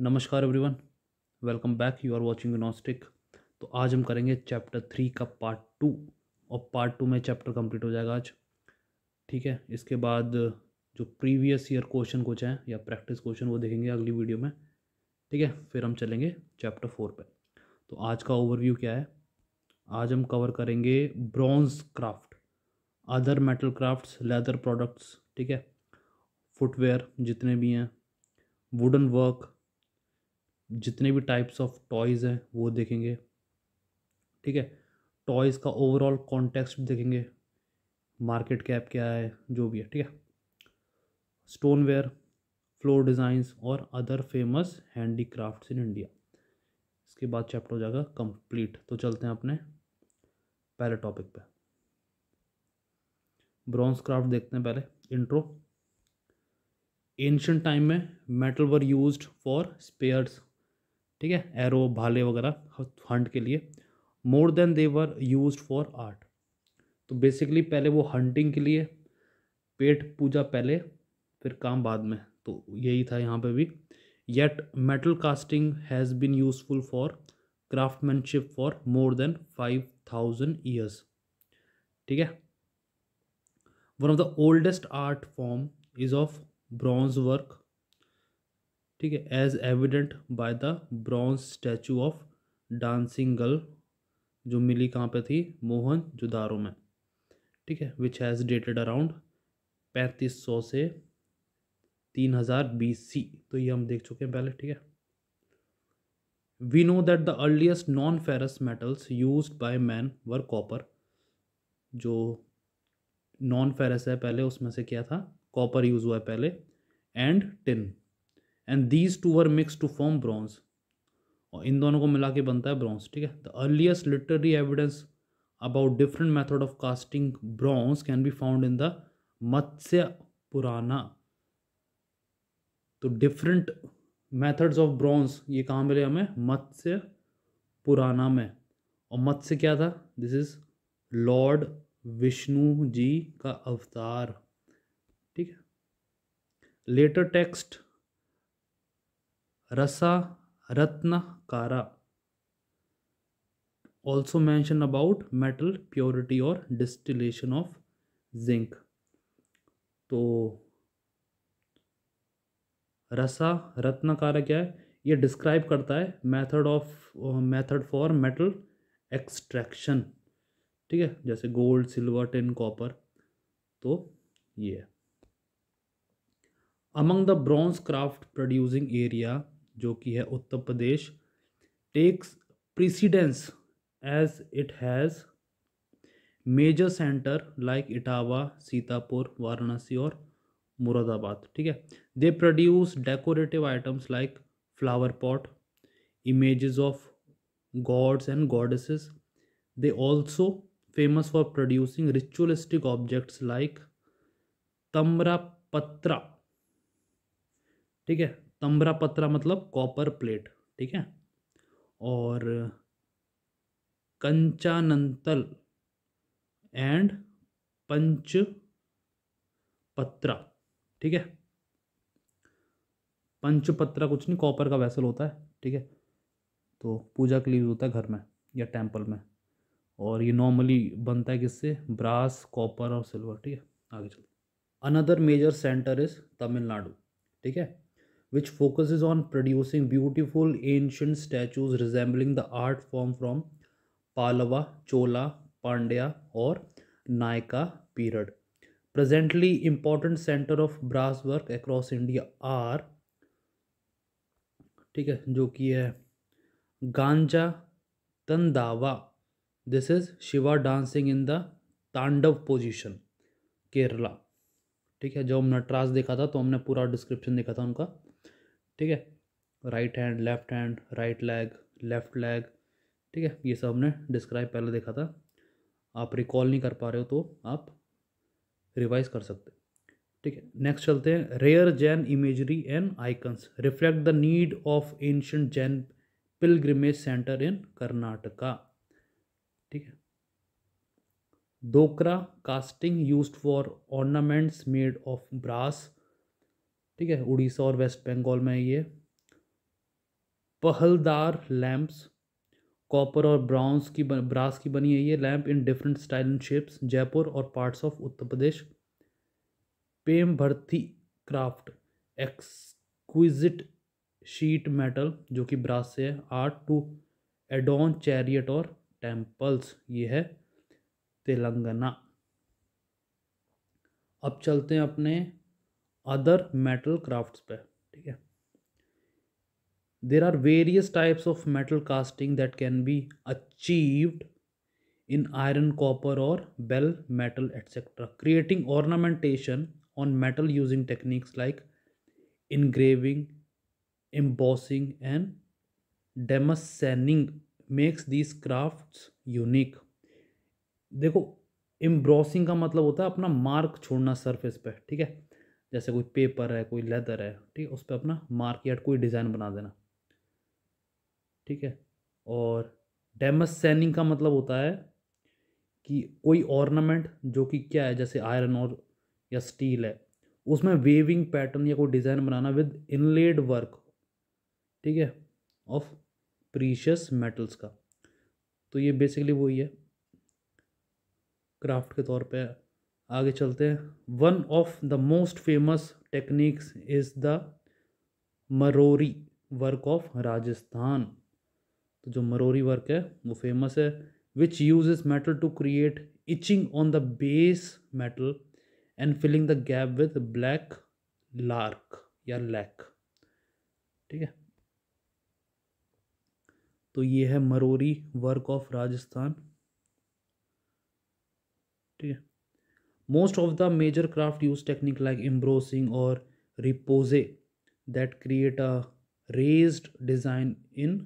नमस्कार everyone welcome back you are watching नॉस्टिक तो आज हम करेंगे चैप्टर थ्री का पार्ट टू और पार्ट टू में चैप्टर कंप्लीट हो जाएगा आज ठीक है इसके बाद जो प्रीवियस ईयर क्वेश्चन कुछ हैं या प्रैक्टिस क्वेश्चन वो देखेंगे अगली वीडियो में ठीक है फिर हम चलेंगे चैप्टर फोर पर तो आज का ओवरव्यू क्या है आज हम कवर करेंगे bronze craft other metal crafts leather products ठीक है फुटवेयर जितने भी हैं वुडन वर्क जितने भी टाइप्स ऑफ टॉयज़ हैं वो देखेंगे ठीक है टॉयज़ का ओवरऑल कॉन्टेक्स्ट देखेंगे मार्केट कैप क्या है जो भी है ठीक है स्टोनवेयर फ्लोर डिज़ाइंस और other famous handicrafts in India इसके बाद चैप्टर हो जाएगा कंप्लीट तो चलते हैं अपने पहले टॉपिक पे ब्रॉन्ज क्राफ्ट देखते हैं पहले इंट्रो एंशंट टाइम में metal were used for spears ठीक है एरो भाले वगैरह हंट के लिए more than they were use for art तो बेसिकली पहले वो हंटिंग के लिए पेट पूजा पहले फिर काम बाद में तो यही था यहाँ पे भी yet metal casting has been useful for craftsmanship for more than five thousand years ठीक है one of the oldest art form is of bronze work ठीक है as evident by the bronze statue of dancing girl जो मिली कहाँ पे थी मोहन जुदारो में ठीक है विच हैज़ डेटेड अराउंड पैंतीस सौ से तीन हज़ार बीस सी तो ये हम देख चुके हैं पहले ठीक है we know that the earliest non ferrous metals use by man were copper जो नॉन फेरस है पहले उसमें से क्या था कॉपर यूज हुआ है पहले and tin and these two were mix to form bronze और इन दोनों को मिला के बनता है ब्रॉन्ज ठीक है the earliest literary evidence about different method of casting bronze can be found in the Matsya Purana तो डिफरेंट मैथड्स ऑफ ब्रॉन्ज ये कहाँ मिले हमें मत्स्य पुराना में और मत्स्य क्या था this is lord Vishnu ji का अवतार ठीक है later text Rasa Ratnakara also mention about metal purity और डिस्टिलेशन ऑफ जिंक तो रसा रत्नकारा क्या है ये डिस्क्राइब करता है method of method for metal extraction ठीक है जैसे गोल्ड सिल्वर टिन कॉपर तो ये among the bronze craft producing area जो कि है Uttar Pradesh takes precedence as it has major centre like Etawah Sitapur Varanasi और मुरादाबाद ठीक है they produce decorative items like flower pot images of gods and goddesses they also famous for producing ritualistic objects like tamra patra ठीक है तम्बरा पत्रा मतलब कॉपर प्लेट ठीक है और कंचानंतल एंड पंच पत्रा ठीक है पंच पत्रा कुछ नहीं कॉपर का वैसल होता है ठीक है तो पूजा के लिए यूज़ होता है घर में या टेम्पल में और ये नॉर्मली बनता है किससे ब्रास कॉपर और सिल्वर ठीक है आगे चलते another major centre is Tamil Nadu ठीक है which focuses on producing beautiful ancient statues resembling the art form from Pallava, Chola, Pandya or Nayaka period. Presently important center of brass work across India are ठीक है जो कि है गांजा tandava this is Shiva dancing in the tandava position Kerala ठीक है जो हम नटराज देखा था तो हमने पूरा डिस्क्रिप्शन देखा था उनका ठीक है right hand left hand right leg left leg ठीक है ये सब हमने डिस्क्राइब पहले देखा था आप रिकॉल नहीं कर पा रहे हो तो आप रिवाइज कर सकते ठीक है नेक्स्ट चलते हैं rare Jain imagery and icons reflect the need of ancient Jain pilgrimage centre in Karnataka ठीक है Dhokra casting use for ornaments made of brass ठीक है उड़ीसा और वेस्ट बंगाल में ये पहलदार लैंप्स कॉपर और ब्राउन्स की बन, ब्रास की बनी है ये lamp in different style and shapes Jaipur और पार्ट्स ऑफ उत्तर प्रदेश पेम भर्ती क्राफ्ट एक्सक्विजिट शीट मेटल जो कि ब्रास से है आर्ट टू एडोन चैरियट और टेम्पल्स ये है तेलंगाना अब चलते हैं अपने अदर मेटल क्राफ्ट्स पे ठीक है there are various types of metal casting that can be achieved in iron copper और bell metal etcetera creating ornamentation on metal using techniques like engraving embossing and damascening makes these craft unique देखो embossing का मतलब होता है अपना mark छोड़ना surface पे ठीक है जैसे कोई पेपर है कोई लेदर है ठीक है उस पर अपना मार्क या कोई डिज़ाइन बना देना ठीक है और डेमस सैनिंग का मतलब होता है कि कोई ऑर्नामेंट जो कि क्या है जैसे आयरन और या स्टील है उसमें वेविंग पैटर्न या कोई डिज़ाइन बनाना विद इनलेड वर्क ठीक है ऑफ प्रीशियस मेटल्स का तो ये बेसिकली वही है क्राफ्ट के तौर पे आगे चलते हैं one of the most famous techniques is the Marori work of Rajasthan तो जो मरोरी वर्क है वो फेमस है which use is metal to create etching on the base metal and filling the gap with black lac या लैक ठीक है तो ये है मरोरी वर्क ऑफ राजस्थान ठीक है most of the major craft use technique like embossing और repousse that create a raise design in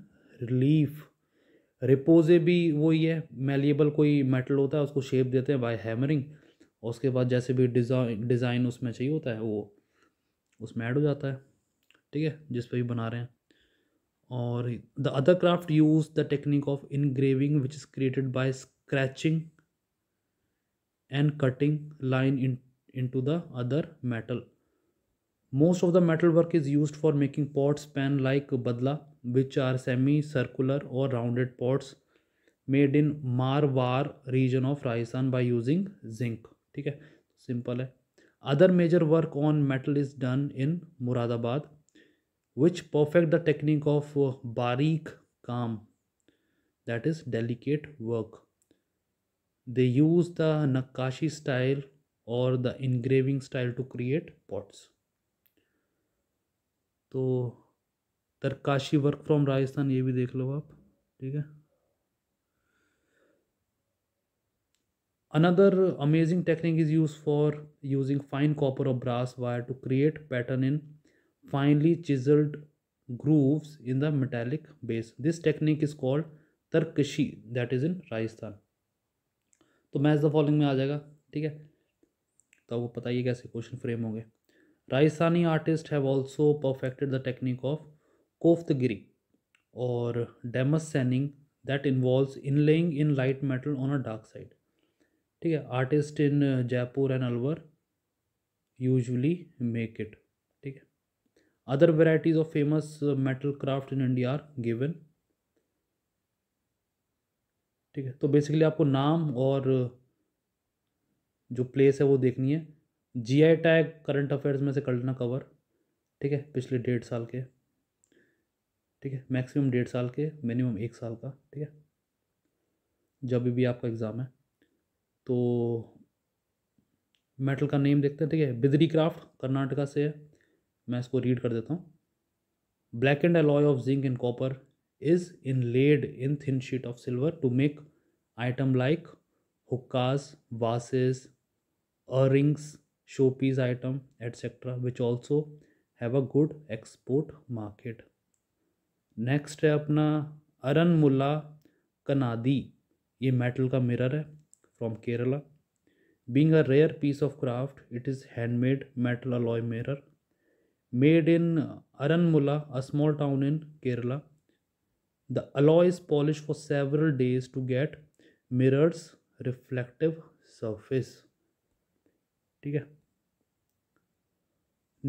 relief repousse भी वही है मेलिएबल कोई मेटल होता है उसको शेप देते हैं बाय हैमरिंग और उसके बाद जैसे भी डिज़ाइन डिज़ाइन उसमें चाहिए होता है वो उसमें ऐड हो जाता है ठीक है जिस पर भी बना रहे हैं और the other craft use the technique of engraving which is created by scratching and cutting line in into the other metal most of the metal work is use for making pots pan like badla which are semi circular और rounded pots made in Marwar region of Rajasthan by using zinc ठीक है simple है other major work on metal is done in Moradabad which perfect the technique of बारीक काम that is delicate work they use the nakkashi style और the engraving style to create pots तो tarkashi work from Rajasthan ये भी देख लो आप ठीक है another amazing technique is use for using fine copper और brass wire to create pattern in finely chiselled grooves in the metallic base this technique is called tarkashi that is in Rajasthan तो match the following में आ जाएगा ठीक है तो आपको पता ही कैसे क्वेश्चन फ्रेम होंगे Rajasthani artist have also perfected the technique of koftgiri और damascening that involve inlaying in light metal on a dark side ठीक है artist in Jaipur and Alwar usually make it ठीक है other varieties of famous metal craft in India are given ठीक है तो basically आपको नाम और जो प्लेस है वो देखनी है जीआई टैग करंट अफेयर्स में से कर लेना कवर ठीक है पिछले डेढ़ साल के ठीक है मैक्सिमम डेढ़ साल के मिनिमम एक साल का ठीक है जब भी आपका एग्ज़ाम है तो मेटल का नेम देखते हैं ठीक है बिदरी क्राफ्ट कर्नाटका से है मैं इसको रीड कर देता हूँ black and alloy of zinc and copper is inlaid in thin sheet of silver to make item like hookahs, vases, earrings, showpiece item, etc. which also have a good export market. next है अपना अरन मुला कनादी ये metal का mirror है from Kerala being a rare piece of craft it is handmade metal alloy mirror made in Aranmula a small town in Kerala The alloy is polished for several days to get mirrors reflective surface ठीक है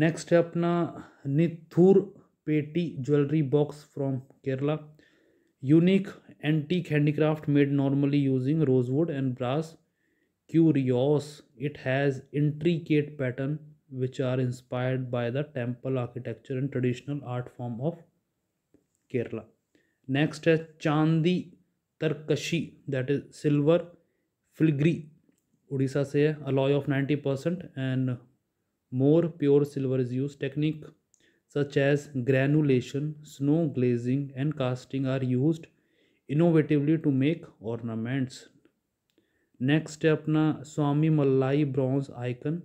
next है अपना Nettur petti jewellery box from Kerala unique antique handicraft made normally using rosewood and brass curious it has intricate pattern which are inspired by the temple architecture and traditional art form of kerala next है chandi tarkashi that is silver filigree Orissa से है alloy of ninety percent and more pure silver is use technique such as granulation snow glazing and casting are use innovatively to make ornaments next है अपना स्वामी मल्लाई bronze icon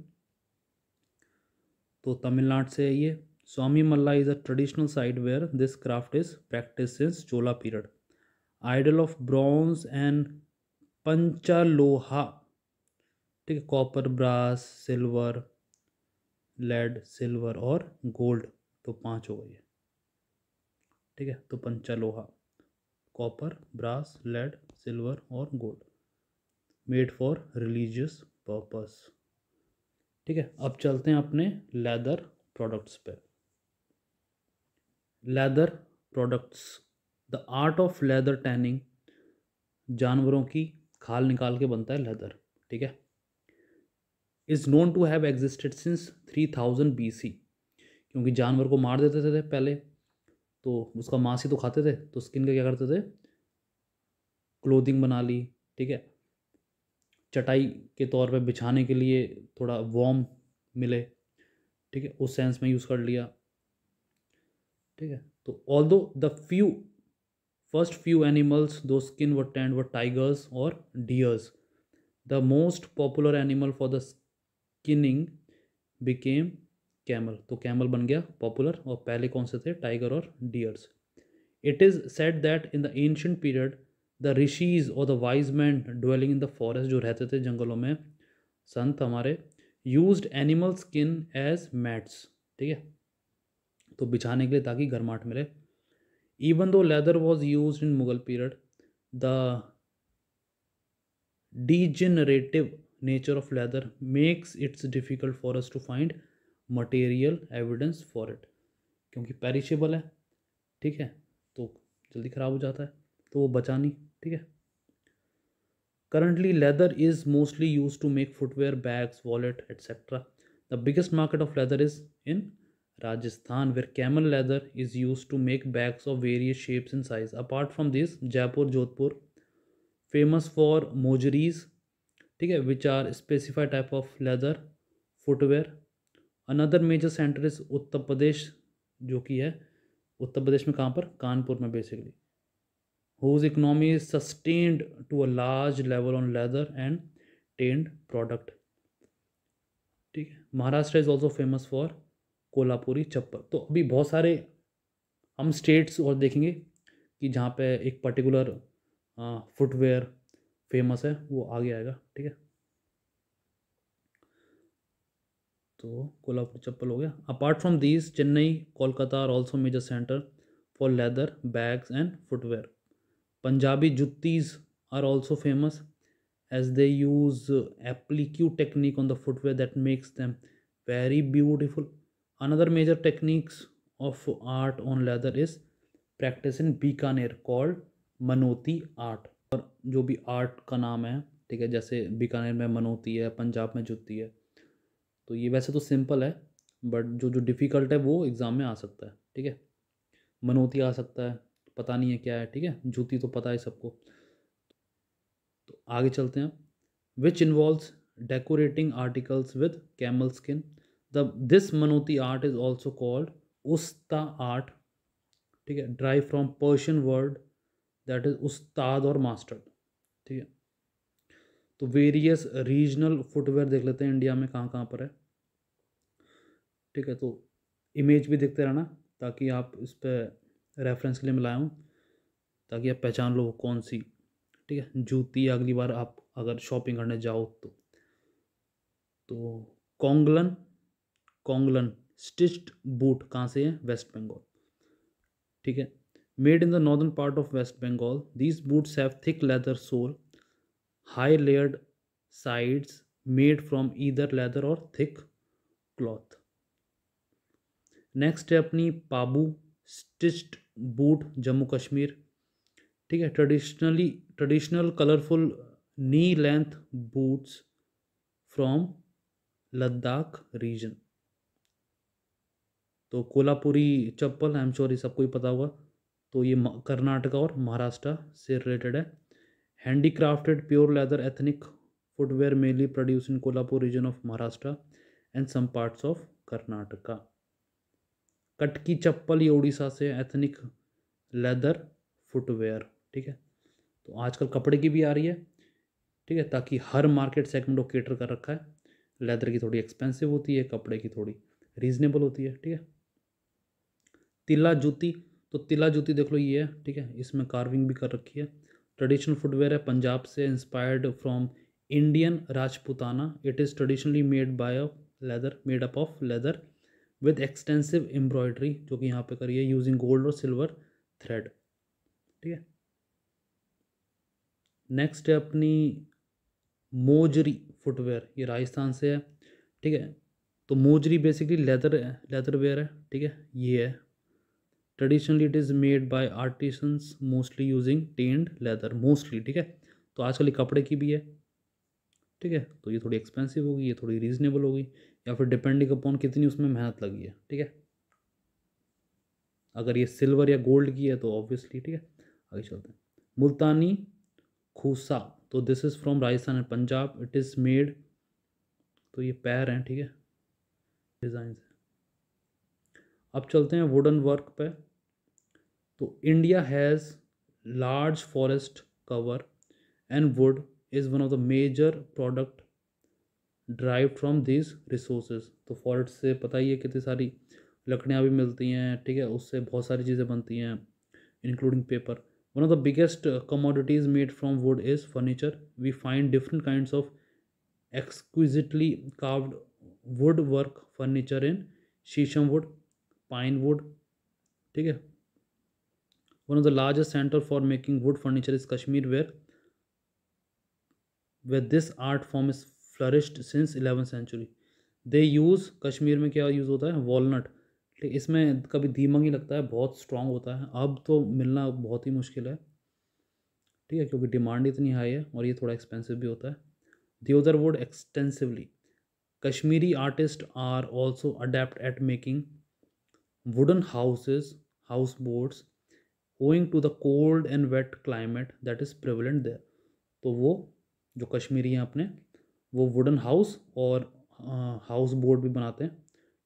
तो तमिलनाडु से है ये Swami Malla is a traditional site where this craft is practiced since Chola period. Idol of bronze and Panchaloha, ठीक है copper brass silver lead silver और gold तो पांच हो गई ठीक है तो Panchaloha copper brass lead silver और gold made for religious purpose ठीक है अब चलते हैं अपने लेदर प्रोडक्ट्स पे leather products the art of leather tanning जानवरों की खाल निकाल के बनता है लेदर ठीक है is known to have existed since three thousand B C क्योंकि जानवर को मार देते थे पहले तो उसका मांस ही तो खाते थे तो स्किन का क्या करते थे क्लोथिंग बना ली ठीक है चटाई के तौर पे बिछाने के लिए थोड़ा वॉम मिले ठीक है उस सेंस में यूज़ कर लिया ठीक है तो although the few first few animals though skin व टेंड व टाइगर्स और deers the most popular animal for the skinning became camel तो कैमल बन गया पॉपुलर और पहले कौन से थे टाइगर और deers it is said that in the ancient period the rishis और the wise man dwelling in the forest जो रहते थे जंगलों में संत हमारे use animal skin as mats ठीक है तो बिछाने के लिए ताकि गर्माहट मिले even though leather was use in Mughal period the degenerative nature of leather makes its difficult for us to find material evidence for it क्योंकि पेरिशेबल है ठीक है तो जल्दी ख़राब हो जाता है तो वो बचा नहीं ठीक है currently leather is mostly use to make footwear bags wallet etcetera the biggest market of leather is in Rajasthan where camel leather is use to make bags of various shapes and size apart from this Jaipur Jodhpur famous for mojaris ठीक है which are specified type of leather footwear another major centre is Uttar Pradesh जो कि है उत्तर प्रदेश में कहाँ पर कानपुर में basically whose economy is sustained to a large level on leather and tanned product ठीक है Maharashtra is also famous for Kolhapuri chappal तो अभी बहुत सारे हम स्टेट्स और देखेंगे कि जहाँ पे एक पर्टिकुलर फुटवेयर फेमस है वो आगे आएगा ठीक है तो कोल्हापुर चप्पल हो गया apart from these Chennai Kolkata are also major centre for leather bags and footwear Punjabi juttis are also famous as they use applique technique on the footwear that makes them very beautiful another major techniques of art on leather is practice in Bikaner called manoti art और जो भी art का नाम है ठीक है जैसे बीकानेर में मनोती है पंजाब में जुती है तो ये वैसे तो सिंपल है बट जो जो डिफ़िकल्ट है वो एग्ज़ाम में आ सकता है ठीक है मनोती आ सकता है पता नहीं है क्या है ठीक है जूती तो पता है सबको तो आगे चलते हैं which involves decorating articles with camel skin the this manoti art is also called usta art ठीक है derive from Persian word that is ustad और मास्टर्ड ठीक है तो वेरियस रीजनल फुटवेयर देख लेते हैं इंडिया में कहाँ कहाँ पर है ठीक है तो इमेज भी देखते रहना ताकि आप इस पर रेफरेंस के लिए मिलाया हूँ ताकि आप पहचान लो कौन सी ठीक है जूती अगली बार आप अगर शॉपिंग करने जाओ तो, तो कॉन्गलन कॉन्गलन स्टिच्ड बूट कहाँ से है वेस्ट बंगाल ठीक है made in the northern part of west Bengal these boots have thick leather sole high layered sides made from either leather और थिक क्लॉथ नेक्स्ट है अपनी पाबू स्टिच्ड बूट जम्मू कश्मीर ठीक है traditionally traditional colourful knee length boots from Ladakh region तो Kolhapuri chappal I am sure ये सबको ही पता होगा तो ये कर्नाटका और महाराष्ट्र से रिलेटेड है handy crafted pure leather ethnic footwear mainly produce in Kolhapur region of Maharashtra and some parts of Karnataka katki chappal ये उड़ीसा से एथनिक लेदर फुटवेयर ठीक है तो आजकल कपड़े की भी आ रही है ठीक है ताकि हर मार्केट सेगमेंट को केटर कर रखा है लेदर की थोड़ी एक्सपेंसिव होती है कपड़े की थोड़ी रीजनेबल होती है ठीक है तिला जूती तो तिला जूती देख लो ये है ठीक है इसमें कार्विंग भी कर रखी है ट्रेडिशनल फुटवेयर है पंजाब से inspired from Indian Rajputana it is traditionally made by leather made up of leather with extensive embroidery जो कि यहाँ पे करी है यूजिंग गोल्ड और सिल्वर थ्रेड ठीक है नेक्स्ट है अपनी मोजरी फुटवेयर ये राजस्थान से है ठीक है तो mojari basically leather leather wear है ठीक है ये है traditionally it is made by artisans mostly using tanned leather mostly ठीक है तो आजकल कपड़े की भी है ठीक है तो ये थोड़ी एक्सपेंसिव होगी ये थोड़ी रीजनेबल होगी या फिर डिपेंडिंग अपॉन कितनी उसमें मेहनत लगी है ठीक है अगर ये सिल्वर या गोल्ड की है तो ऑब्वियसली ठीक है आगे चलते हैं मुल्तानी खूसा तो this is from Rajasthan and Punjab it is made तो ये पैर हैं ठीक है डिज़ाइन है अब चलते हैं वुडन वर्क पे तो India has large forest cover and wood is one of the major product drive from these resources तो फॉरेस्ट से पता ही है कितनी सारी लकड़ियाँ भी मिलती हैं ठीक है उससे बहुत सारी चीज़ें बनती हैं including paper one of the biggest commodities made from wood is furniture we find different kind of exquisitely carved wood work furniture in sheesham wood pine wood ठीक है one of the largest centre for making wood furniture is Kashmir where where this art form is flourished since eleven century they use Kashmir में क्या use होता है walnut ठीक इसमें कभी दीमक ही लगता है बहुत स्ट्रांग होता है अब तो मिलना बहुत ही मुश्किल है ठीक है क्योंकि डिमांड इतनी हाई है और ये थोड़ा एक्सपेंसिव भी होता है deodar wood extensively Kashmiri artist are also adept at making wooden houses, boats owing to the cold and wet climate that is prevalent there. तो वो जो कश्मीरी हैं अपने वो वुडन हाउस और हाउस बोट भी बनाते हैं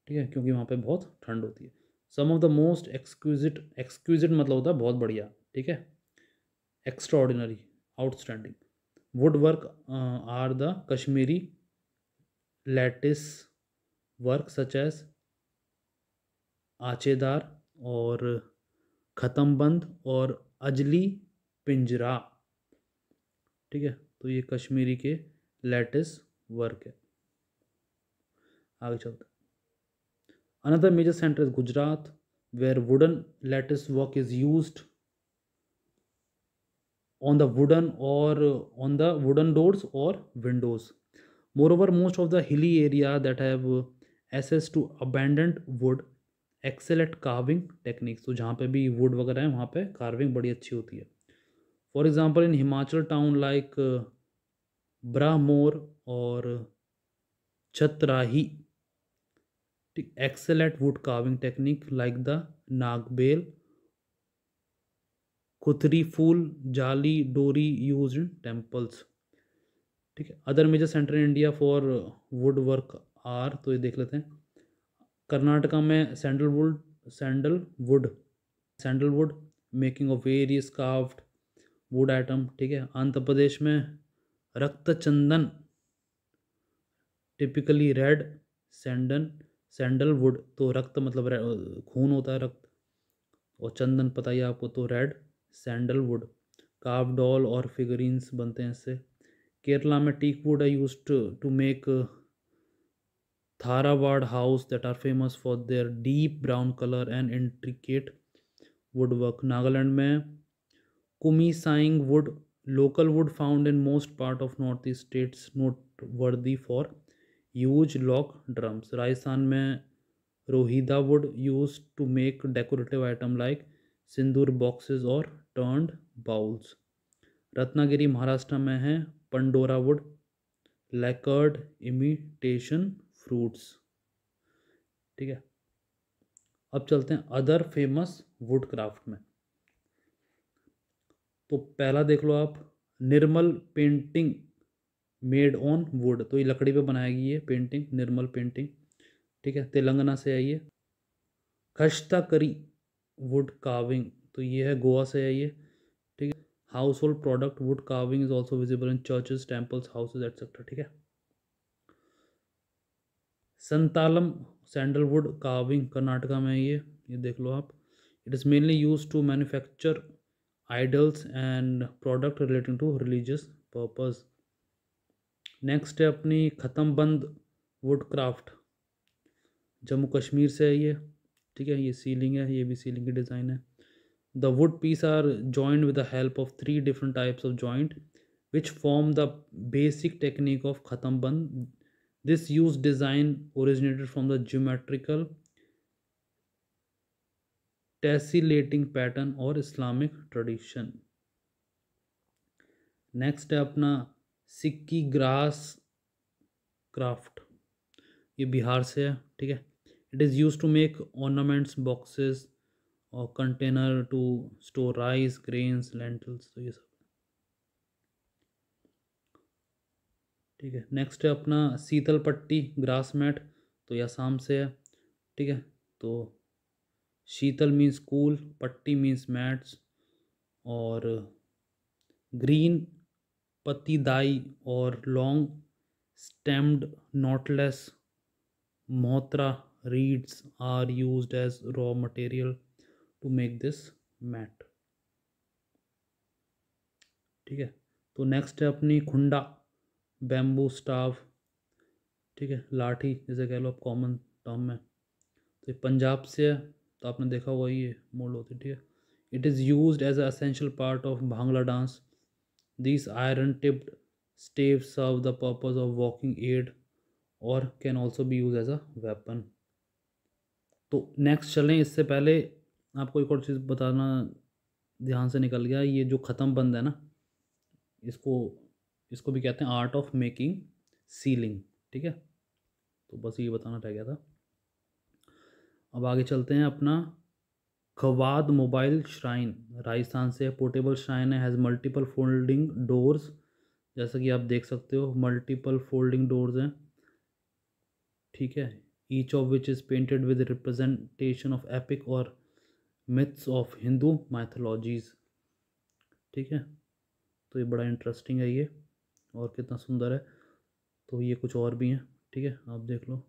ठीक है क्योंकि वहाँ पे बहुत ठंड होती है some of the most exquisite exquisite मतलब होता है बहुत बढ़िया ठीक है extraordinary outstanding wood work are the Kashmiri lattice work such as आचेदार और ख़त्म बंद और अजली पिंजरा ठीक है तो ये कश्मीरी के लेटेस्ट वर्क है आगे चलते another major centre is Gujarat where wooden latest work is use on the wooden और ऑन द वुडन डोर्स और windows moreover most of the hilly area that have access to abundant wood excellent carving techniques तो जहाँ पे भी would वगैरह है वहाँ पे कार्विंग बड़ी अच्छी होती है for example in Himachal town like Brahmaur और छतराही ठीक wood carving technique like the nagbel khuthri phool jali dori use in temples ठीक है other major centre India for wood work are तो ये देख लेते हैं कर्नाटका में sandalwood sandalwood sandalwood making of various craft wood item ठीक है आंध्र प्रदेश में रक्त चंदन टिपिकली रेड सैंडन सैंडलवुड तो रक्त मतलब खून होता है रक्त और चंदन पता ही आपको तो रेड सैंडलवुड काव डॉल और फिगरीन्स बनते हैं इससे केरला में teak wood I use to make Tharawad house that are famous for their deep brown color and intricate woodwork. Nagaland mein Kumi Saing wood, local wood found in most part of northeast states, noteworthy for huge lock drums. Rajasthan mein Rohida wood used to make decorative item like sindoor boxes और turned bowls Ratnagiri Maharashtra में है Pandora wood lacquered imitation fruits ठीक है अब चलते हैं other famous would craft में तो पहला देख लो आप Nirmal painting made on wood तो ये लकड़ी पे बनाएगी ये पेंटिंग निर्मल पेंटिंग ठीक है तेलंगाना से आई है खस्ता करी वुड काविंग तो ये है गोवा से है ठीक है household product wood carving is also visible in churches temples houses etcetera ठीक है संतालम सैंडलवुड काविंग कर्नाटका में ये ये देख लो आप it is mainly use to manufacture idols and product relating to religious purpose next है अपनी ख़त्म बंद वुड क्राफ्ट जम्मू कश्मीर से है ये ठीक है ये सीलिंग है ये भी सीलिंग की डिज़ाइन है the wood piece are joint with the help of three different types of joint which form the basic technique of khatamband This used design originated from the geometrical tessellating pattern or Islamic tradition. Next है अपना सिक्की grass craft ये बिहार से है ठीक है it is use to make ornaments boxes और container to store rice grains lentils तो ये सब ठीक है नेक्स्ट है अपना शीतल पट्टी ग्रास मैट तो यह शाम से है ठीक है तो sheetal means cool patti means mats और ग्रीन पत्तीदाई और long stemmed knotless mohtra reeds are use as raw material to make this mat ठीक है तो नेक्स्ट है अपनी खुंडा बैम्बू स्टाफ ठीक है लाठी जैसे कह लो आप कॉमन टर्म में तो पंजाब से है तो आपने देखा हुआ ये मोल होती है ठीक है it is use as essential part of Bhangra dance this iron tipped stave serve the purpose of walking aid और can also be use as a weapon तो नेक्स्ट चलें इससे पहले आपको एक और चीज़ बताना ध्यान से निकल गया ये जो ख़त्म बंद है ना इसको इसको भी कहते हैं आर्ट ऑफ मेकिंग सीलिंग ठीक है तो बस ये बताना रह गया था अब आगे चलते हैं अपना खवाद मोबाइल श्राइन राजस्थान से पोर्टेबल श्राइन है हैज़ मल्टीपल फोल्डिंग डोर्स जैसा कि आप देख सकते हो मल्टीपल फोल्डिंग डोर्स हैं ठीक है each of which is painted with representation of epic और मिथ्स ऑफ हिंदू माइथोलॉजीज़ ठीक है तो ये बड़ा इंटरेस्टिंग है ये और कितना सुंदर है तो ये कुछ और भी हैं ठीक है आप देख लो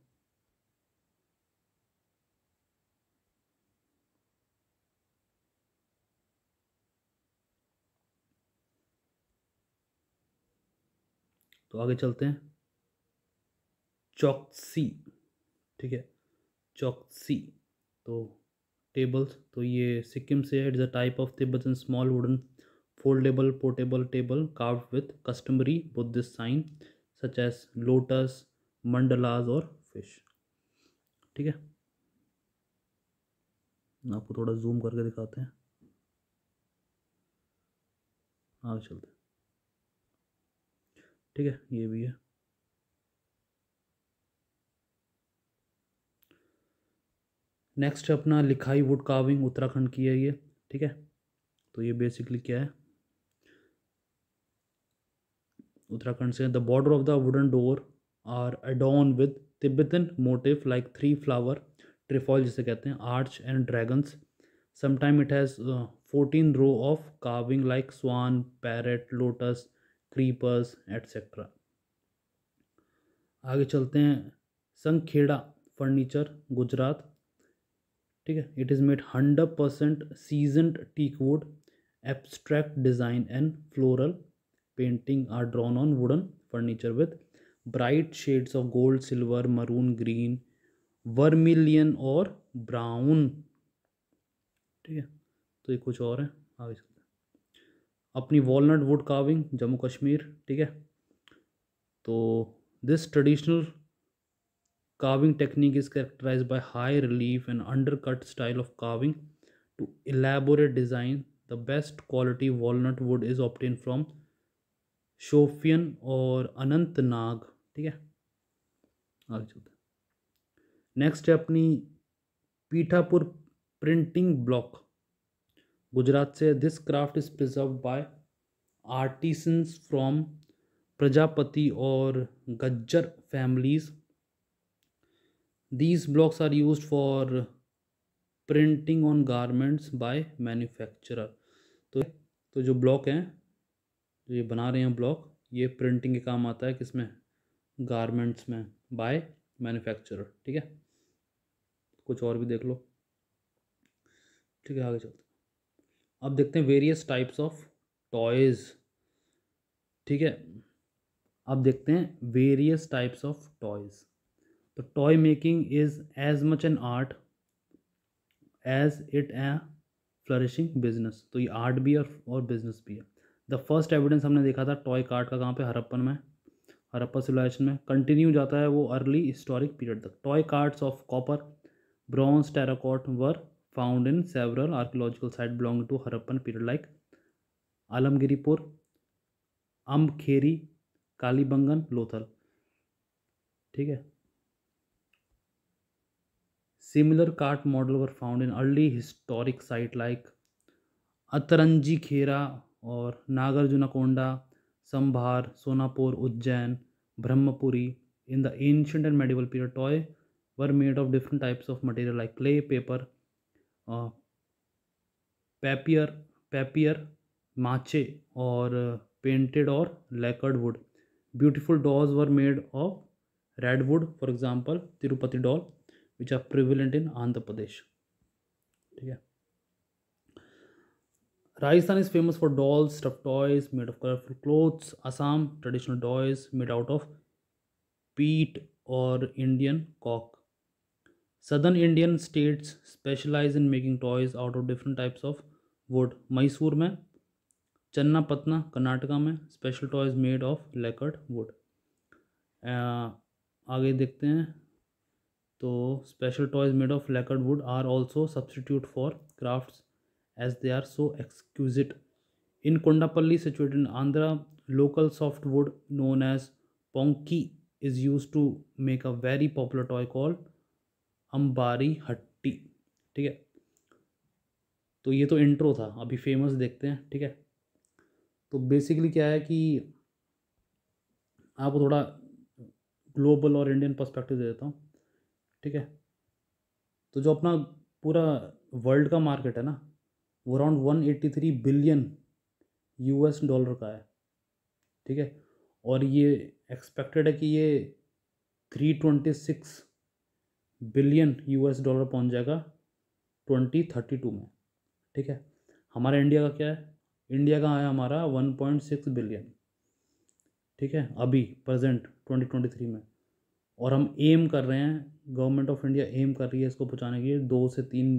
तो आगे चलते हैं चौकसी ठीक है चौकसी तो टेबल्स तो ये सिक्किम से it's a type of Tibetan small wooden foldable portable table carved with customary Buddhist sign such as lotus, mandalas और fish. ठीक है आपको थोड़ा जूम करके दिखाते हैं आगे चलते हैं ठीक है ये भी है नेक्स्ट अपना लिखाई वुड काविंग उत्तराखंड की है ये ठीक है तो ये बेसिकली क्या है उत्तराखंड से the border of the wooden door are adorn with Tibetan motive like three flower trefoil जिसे कहते हैं arch and dragons sometime it has fourteen row of carving like swan parrot lotus creepers etcetera आगे चलते हैं Sankheda furniture Gujarat ठीक है it is made hundred percent seasoned teak wood abstract design and floral painting are drawn on wooden furniture with bright shades of gold silver maroon green vermilion और brown ठीक है तो ये कुछ और है आगे चलते अपनी walnut wood carving Jammu Kashmir ठीक है तो this traditional carving technique is characterise by high relief and undercut style of carving to elaborate design the best quality walnut wood is obtain from Shopian और अनंतनाग ठीक है आगे चलते नेक्स्ट है अपनी पीठापुर प्रिंटिंग ब्लॉक गुजरात से this craft is preserve by artisans from Prajapati और Gajjar families these blocks are use for printing on garments by manufacturer तो तो जो ब्लॉक हैं जो तो ये बना रहे हैं ब्लॉक ये प्रिंटिंग के काम आता है किसमें गारमेंट्स में बाय मैन्युफैक्चरर ठीक है कुछ और भी देख लो ठीक है आगे चलते अब देखते हैं वेरियस टाइप्स ऑफ टॉयज़ ठीक है अब देखते हैं वेरियस टाइप्स ऑफ टॉयज़ तो toy making is as much an art as it a flourishing business तो ये आर्ट भी है और बिजनेस भी है द फर्स्ट एविडेंस हमने देखा था टॉय कार्ट का कहाँ पे हरप्पन में हरप्पा सिविलाइजेशन में कंटिन्यू जाता है वो अर्ली हिस्टोरिक पीरियड तक toy carts of copper bronze terracotta were found in several archaeological site belong to Harappan period like Alamgirpur Ambkheri Kalibangan Lothal ठीक है similar cart model were found in early historic site like Atranjikhera और Nagarjunakonda Sambhar Sonapur Ujjain Brahmapuri in the ancient and medieval period toy were made of different types of material like clay paper papier papier mache और painted और lacquered wood beautiful dolls were made of red wood for example Tirupati doll which are prevalent in Andhra Pradesh ठीक है Rajasthan is famous for dolls stuff toys made of colourful clothes Assam traditional toys made out of pith और Indian कॉक southern Indian states specialise in making toys out of different types of wood Mysore में Channapatna Karnataka में special toys made of lacquered wood आगे देखते हैं तो special toys made of lacquered wood are also substitute for crafts as they are so exquisite. In Kondapalli, situated in Andhra, local softwood known as ponki is used to make a very popular toy called Ambari Hatti ठीक है तो ये तो intro था अभी famous देखते हैं ठीक है तो बेसिकली क्या है कि आपको थोड़ा ग्लोबल और इंडियन पर्सपेक्टिव दे देता हूँ ठीक है तो जो अपना पूरा वर्ल्ड का मार्केट है ना वो around one eighty three billion U S dollar का है ठीक है और ये एक्सपेक्टेड है कि ये three twenty six billion U S dollar पहुंच जाएगा ट्वेंटी थर्टी टू में ठीक है हमारा इंडिया का क्या है इंडिया का है हमारा वन पॉइंट सिक्स बिलियन ठीक है अभी प्रेजेंट ट्वेंटी ट्वेंटी थ्री में और हम एम कर रहे हैं गवर्नमेंट ऑफ इंडिया एम कर रही है इसको पहुँचाने के लिए दो से तीन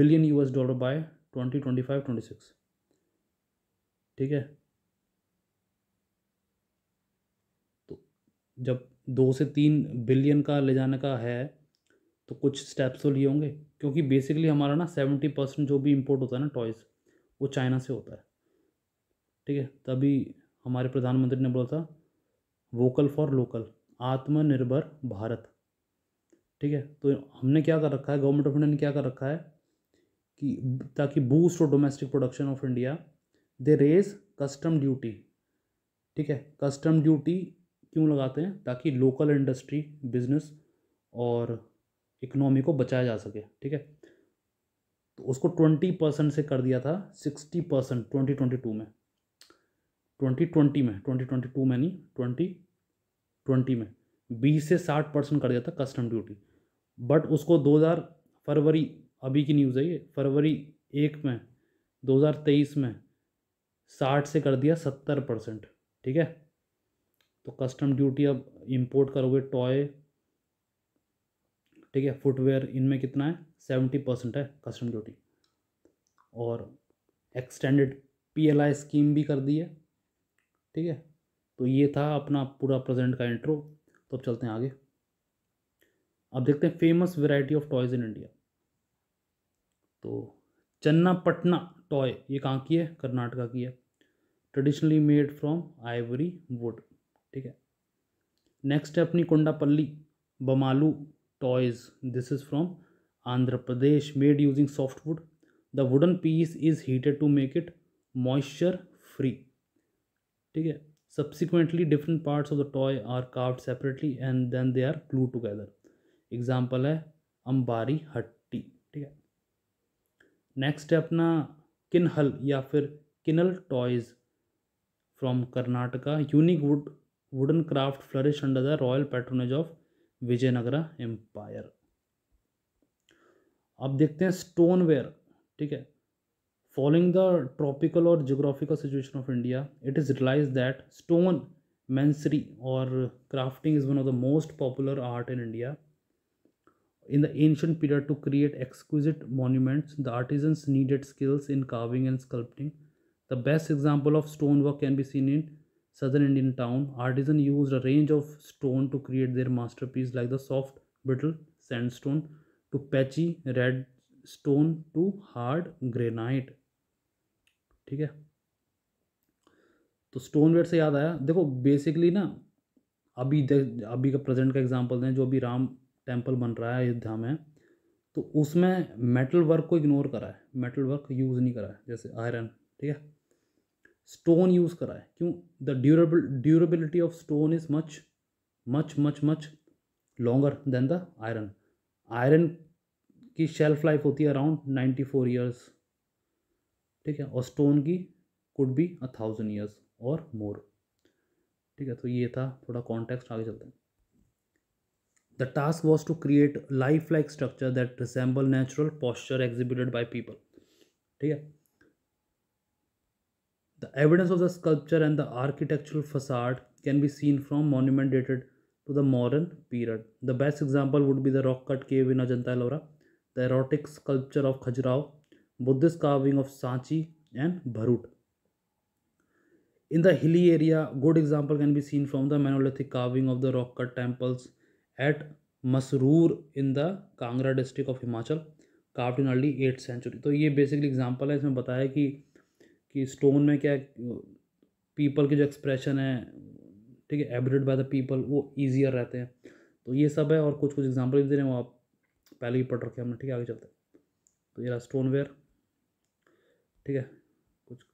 billion US dollar by twenty twenty five twenty six ठीक है तो जब दो से तीन बिलियन का ले जाने का है तो कुछ स्टेप्स तो लिए होंगे क्योंकि बेसिकली हमारा ना सेवेंटी परसेंट जो भी इम्पोर्ट होता है ना टॉयज़ वो चाइना से होता है ठीक है तभी हमारे प्रधानमंत्री ने बोला था वोकल फॉर लोकल आत्मनिर्भर भारत ठीक है तो हमने क्या कर रखा है गवर्नमेंट ऑफ इंडिया ने क्या कर रखा है कि ताकि बूस्ट और domestic production of India they raise custom duty ठीक है कस्टम ड्यूटी क्यों लगाते हैं ताकि लोकल इंडस्ट्री बिजनेस और इकोनॉमी को बचाया जा सके ठीक है तो उसको ट्वेंटी परसेंट से कर दिया था sixty percent twenty twenty two में ट्वेंटी ट्वेंटी में ट्वेंटी ट्वेंटी टू में नहीं ट्वेंटी ट्वेंटी में बीस से साठ परसेंट कर दिया था कस्टम ड्यूटी बट उसको दो हज़ार फरवरी अभी की न्यूज़ है ये फरवरी एक में 2023 में साठ से कर दिया सत्तर परसेंट ठीक है तो कस्टम ड्यूटी अब इंपोर्ट करोगे टॉय ठीक है फुटवेयर इनमें कितना है सेवेंटी परसेंट है कस्टम ड्यूटी और एक्सटेंडेड पीएलआई स्कीम भी कर दी है ठीक है तो ये था अपना पूरा प्रेजेंट का इंट्रो तो अब चलते हैं आगे अब देखते हैं famous variety of toys in India तो चन्नापटना टॉय ये कहाँ की है कर्नाटका की है traditionally made from ivory wood ठीक है नेक्स्ट है अपनी Kondapalli Bommalu toys this is from Andhra Pradesh made using soft wood the wooden piece is heated to make it moisture free ठीक है subsequently different parts of the toy are carved separately and then they are glue together example है अम्बारी हट next है अपना किनहल या फिर Kinhal toys from Karnataka unique wood wooden craft flourish under the royal patronage of Vijayanagara empire अब देखते हैं स्टोनवेयर ठीक है फॉलोइंग द ट्रॉपिकल और geographical situation of India it is realise that stone masonry और crafting is one of the most popular art in India In the ancient period, to create exquisite monuments, the artisans needed skills in carving and sculpting. The best example of stonework can be seen in southern Indian town. artisan used a range of stone to create their masterpiece, like the soft, brittle sandstone to patchy red stone to hard granite ठीक है तो stoneware से याद आया देखो basically ना अभी अभी का प्रेजेंट का एग्जांपल दें जो अभी राम टेम्पल बन रहा है अयोध्या में तो उसमें मेटल वर्क को इग्नोर करा है मेटल वर्क यूज़ नहीं करा है जैसे आयरन ठीक है स्टोन यूज़ करा है क्यों the durable durability of stone is much much much much longer than the iron iron की शेल्फ लाइफ होती है अराउंड नाइन्टी फोर ईयर्स ठीक है और स्टोन की could be a thousand years और मोर ठीक है तो ये था थोड़ा कॉन्टेक्स्ट आगे चलते हैं The task was to create lifelike structure that resemble natural posture exhibited by people. The evidence of the sculpture and the architectural facade can be seen from monument dated to the modern period. The best example would be the rock cut cave in Ajanta Ellora, the erotic sculpture of Khajuraho, Buddhist carving of Sanchi and Bharut. In the hilly area, good example can be seen from the monolithic carving of the rock cut temples at Masroor in the Kangra district of Himachal craft in early eight century तो ये basically example है इसमें बताया कि कि stone में क्या people के जो एक्सप्रेशन है ठीक है एबरेड बाय द पीपल वो ईजियर रहते हैं तो ये सब है और कुछ कुछ एग्जाम्पल भी दे रहे हैं वो आप पहले ही पढ़ रखे हमने ठीक है आगे चलते तो ये स्टोन वेयर ठीक है कुछ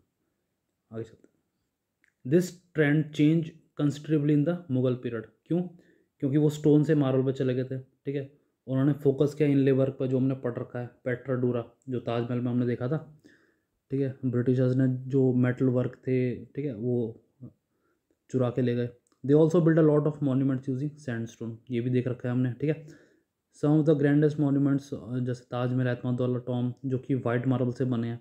आगे चलते this trend change considerably in the Mughal period क्यों क्योंकि वो स्टोन से मार्बल पर चले गए थे ठीक है उन्होंने फोकस किया इन लेवर पर जो हमने पढ़ रखा है पेट्रा डूरा जो ताजमहल में हमने देखा था ठीक है ब्रिटिशर्स ने जो मेटल वर्क थे ठीक है वो चुरा के ले गए they also build a lot of monuments using sandstone ये भी देख रखा है हमने ठीक है some of the grandest monuments जैसे ताजमहल एतमादौला टॉम जो कि वाइट मार्बल से बने हैं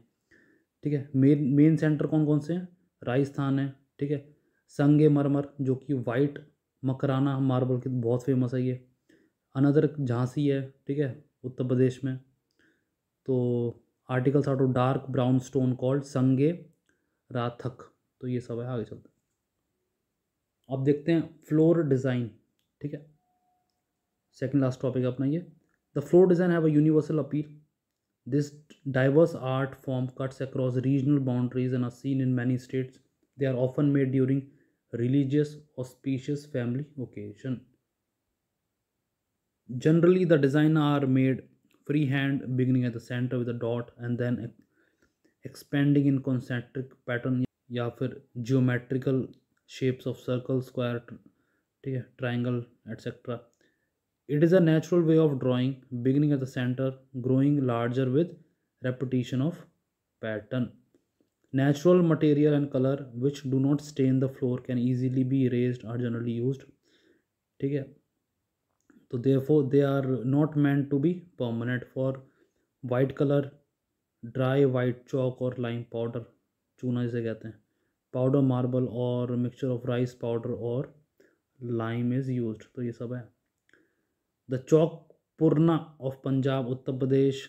ठीक है मेन मेन सेंटर कौन कौन से हैं राजस्थान है ठीक है संगे मरमर जो कि वाइट मकराना मार्बल की बहुत फेमस है ये अनदर झांसी है ठीक है उत्तर प्रदेश में तो articles out of dark brown stone called संगे राथक तो ये सब है आगे चलते अब देखते हैं फ्लोर डिज़ाइन ठीक है सेकेंड लास्ट टॉपिक अपना ये the floor design have a universal appeal this diverse art form cuts across regional boundaries and are seen in many states they are often made during religious auspicious family occasion generally the design are made freehand beginning at the center with a dot and then expanding in concentric pattern yafir geometrical shapes of circle square triangle etc it is a natural way of drawing beginning at the center growing larger with repetition of pattern Natural material and color which do not stain the floor can easily be erased are generally used. ठीक है तो therefore they are not meant to be permanent for white color dry white chalk or lime powder चूना जिसे कहते हैं powder marble or mixture of rice powder or lime is used तो ये सब है the chalk purna of Punjab Uttar Pradesh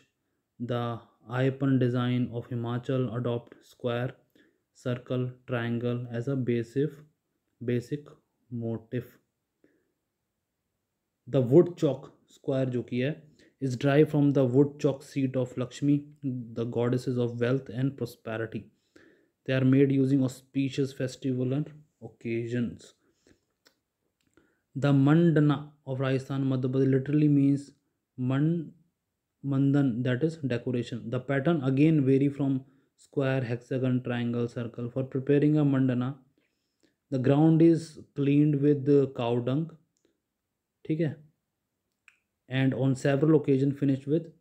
the Iapon design of Himachal adopt square, circle, triangle as a basic, basic motif. The wood chalk square जो is derived from the wood chalk seat of Lakshmi, the goddesses of wealth and prosperity. They are made using auspicious festival and occasions. The mandana of Rajasthan, Madhubadi literally means man Mandana that is decoration the pattern again vary from square hexagon triangle circle for preparing a Mandana the ground is cleaned with cowdung ठीक है and on several occasion finished with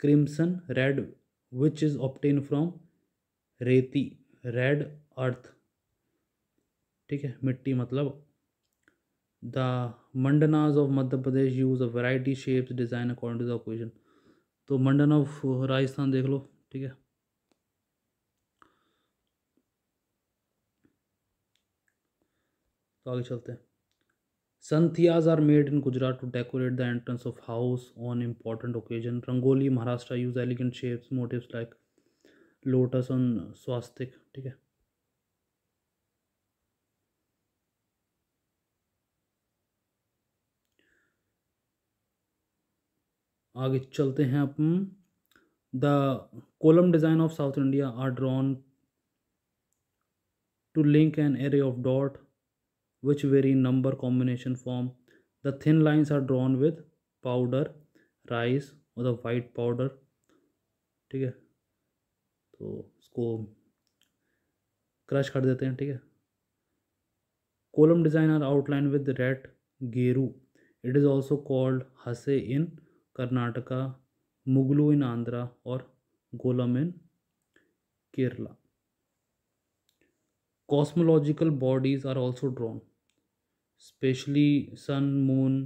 crimson red which is obtain from रेती red earth ठीक है मिट्टी मतलब the Mandanas of Madhya Pradesh use a variety shapes design according to the occasion तो Mandana of Rajasthan देख लो ठीक है तो आगे चलते हैं Sathiyas are made in Gujarat to decorate the entrance of house on important occasion rangoli Maharashtra use elegant shapes motifs like lotus on swastik ठीक है आगे चलते हैं अपन the kolam design of south India are drawn to link an array of dot which vary number combination form the thin lines are drawn with powder rice और the white powder ठीक है तो इसको क्रश कर देते हैं ठीक है kolam design are outline with red geru it is also called Hase in Karnataka Muggulu in Andhra और Golam in Kerala cosmological bodies are also drawn specially sun moon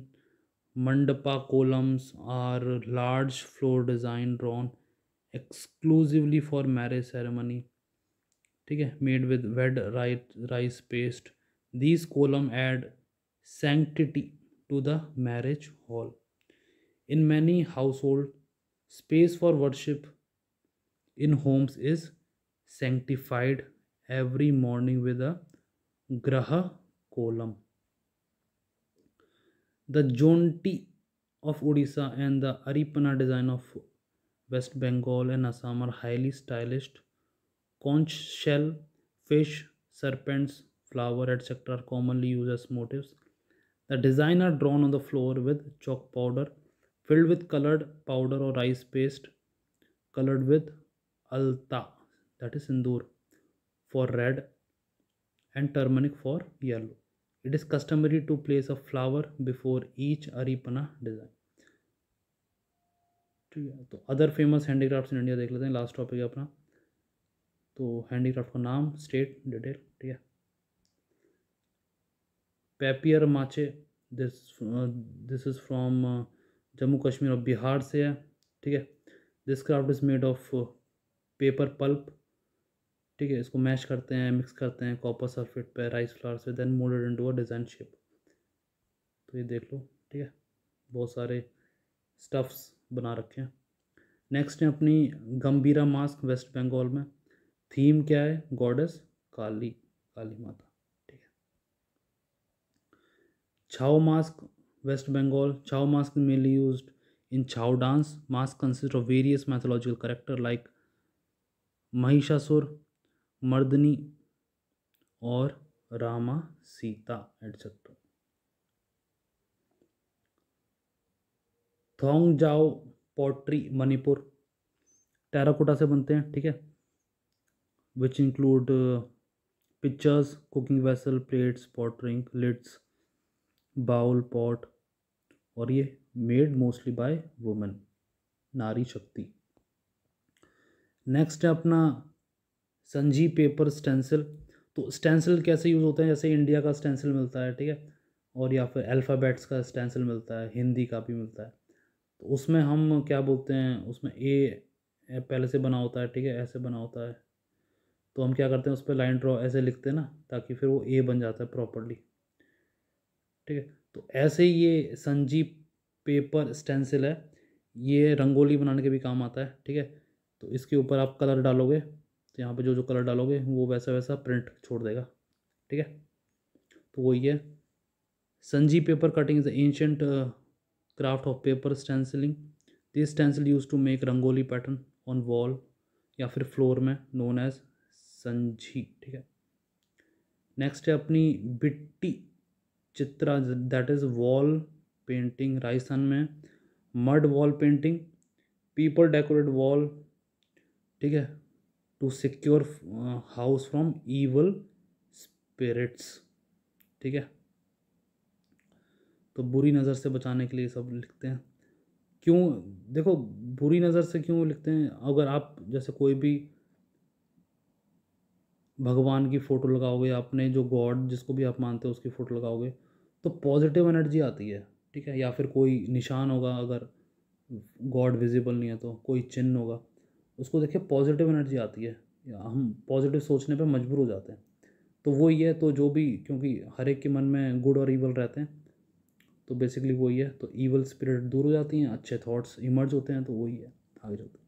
mandapa kolams are large floor design drawn exclusively for marriage ceremony ठीक है made with wet white rice paste these kolam add sanctity to the marriage hall In many households, space for worship in homes is sanctified every morning with a graha kolam. The Jonti of Odisha and the Aripana design of West Bengal and Assam are highly stylished. Conch shell, fish, serpents, flower, etc. are commonly used as motifs. The design are drawn on the floor with chalk powder filled with colored powder or rice paste colored with alta that is sindoor for red and turmeric for yellow it is customary to place a flower before each aripana design ठीक है तो other famous handicraft in India देख लेते हैं last topic है अपना तो handicraft का नाम स्टेट डिटेल ठीक है papier mache this this is from Jammu Kashmir और बिहार से है ठीक है this craft is made of paper pulp ठीक है इसको मैश करते हैं मिक्स करते हैं कॉपर सल्फेट पे राइस फ्लावर से then moulded into a design shape तो ये देख लो ठीक है बहुत सारे स्टफ्स बना रखे हैं नेक्स्ट है अपनी गंभीरा मास्क वेस्ट बंगाल में थीम क्या है गॉडस काली काली माता ठीक है Chhau mask West Bengal, Chau mask is mainly used in Chau dance. Masks consist of various mythological characters like Mahishasur, Mardani, और रामा सीता एटसेट्रा थोंग जाओ पोट्री मणिपुर टेराकोटा से बनते हैं ठीक है which include pictures cooking vessel plates pot रिंक लिड्स बाउल पॉट और ये मेड मोस्टली बाय वुमेन नारी शक्ति नेक्स्ट है अपना संजी पेपर स्टेंसिल तो स्टेंसिल कैसे यूज़ होते हैं जैसे इंडिया का स्टेंसिल मिलता है ठीक है और या फिर अल्फ़ाबेट्स का स्टेंसिल मिलता है हिंदी का भी मिलता है तो उसमें हम क्या बोलते हैं उसमें ए पहले से बना होता है ठीक है ऐसे बना होता है तो हम क्या करते हैं उस पर लाइन ड्रॉ ऐसे लिखते हैं ना ताकि फिर वो ए बन जाता है प्रॉपरली ठीक है तो ऐसे ही ये संजीव पेपर स्टेंसिल है ये रंगोली बनाने के भी काम आता है ठीक है तो इसके ऊपर आप कलर डालोगे तो यहाँ पे जो जो कलर डालोगे वो वैसा वैसा प्रिंट छोड़ देगा ठीक है तो वही है Sanjhi paper cutting is ancient craft of paper stencilling this stencil use to make rangoli pattern on wall या फिर फ्लोर में नोन एज संजी ठीक है नेक्स्ट है अपनी Bhitti Chitra that is wall painting Rajasthan में mud wall painting people decorate wall ठीक है to secure house from evil spirits ठीक है तो बुरी नज़र से बचाने के लिए सब लिखते हैं क्यों देखो बुरी नज़र से क्यों लिखते हैं अगर आप जैसे कोई भी भगवान की फ़ोटो लगाओगे आपने जो गॉड जिसको भी आप मानते हो उसकी फ़ोटो लगाओगे तो पॉजिटिव एनर्जी आती है ठीक है या फिर कोई निशान होगा अगर गॉड विजिबल नहीं है तो कोई चिन्ह होगा उसको देखिए पॉजिटिव एनर्जी आती है हम पॉजिटिव सोचने पे मजबूर हो जाते हैं तो वो ये तो जो भी क्योंकि हर एक के मन में गुड और ईवल रहते हैं तो बेसिकली वही है तो ईवल स्पिरिट दूर हो जाती हैं अच्छे थाट्स इमर्ज होते हैं तो वही है आगे चलते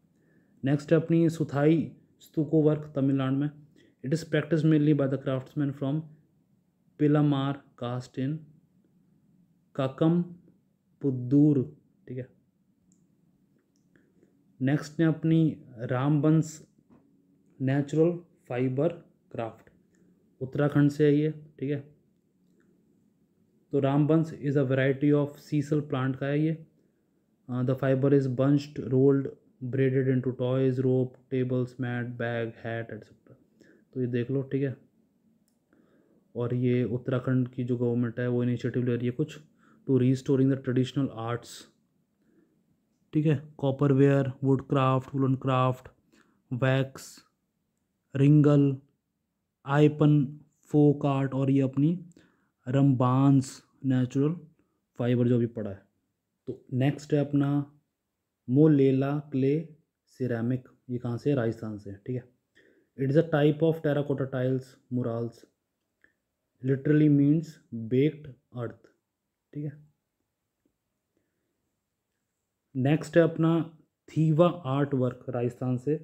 नेक्स्ट है अपनी सुथाई स्तूको वर्क तमिलनाडु में it is practice mainly by the craftsman from Pillaimar caste in Kakam Puddur ठीक है नेक्स्ट ने अपनी Rambansh natural fibre craft Uttarakhand से है ये ठीक है तो Rambansh is a variety of sisal plant का है ये the fibre is bunched rolled braided into toys rope tables mat bag hat etcetera तो ये देख लो ठीक है और ये उत्तराखंड की जो गवर्नमेंट है वो इनिशिएटिव ले रही है कुछ to restoring the traditional arts ठीक है copper ware wood craft woollen craft wax रिंगल आईपन फोक आर्ट और ये अपनी रमबांस नेचुरल फाइबर जो अभी पड़ा है तो नेक्स्ट है अपना मोलेला क्ले सिरेमिक ये कहाँ से राजस्थान से ठीक है it is a type of terracotta tiles murals literally means baked earth ठीक है नेक्स्ट है अपना थीवा आर्ट वर्क राजस्थान से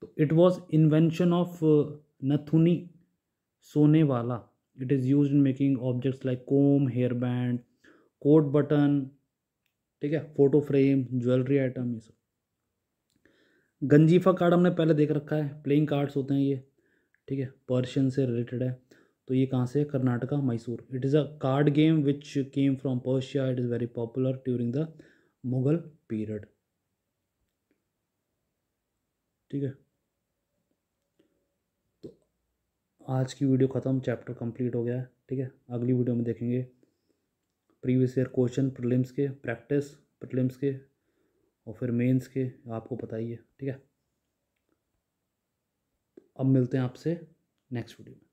तो it was invention of Nathuni सोने वाला it is use in making objects like comb hair band coat button ठीक है फोटो फ्रेम ज्वेलरी आइटम ये सब गंजीफा कार्ड हमने पहले देख रखा है प्लेइंग कार्ड्स होते हैं ये ठीक है पर्शियन से रिलेटेड है तो ये कहाँ से है Karnataka Mysore it is a card game which came from Persia it is very popular during the Mughal period ठीक है तो आज की वीडियो ख़त्म चैप्टर कंप्लीट हो गया है ठीक है अगली वीडियो में देखेंगे प्रीवियस ईयर क्वेश्चन प्रिलिम्स के प्रैक्टिस प्रिलिम्स के और फिर मेंस के आपको पता ही है ठीक है अब मिलते हैं आपसे नेक्स्ट वीडियो में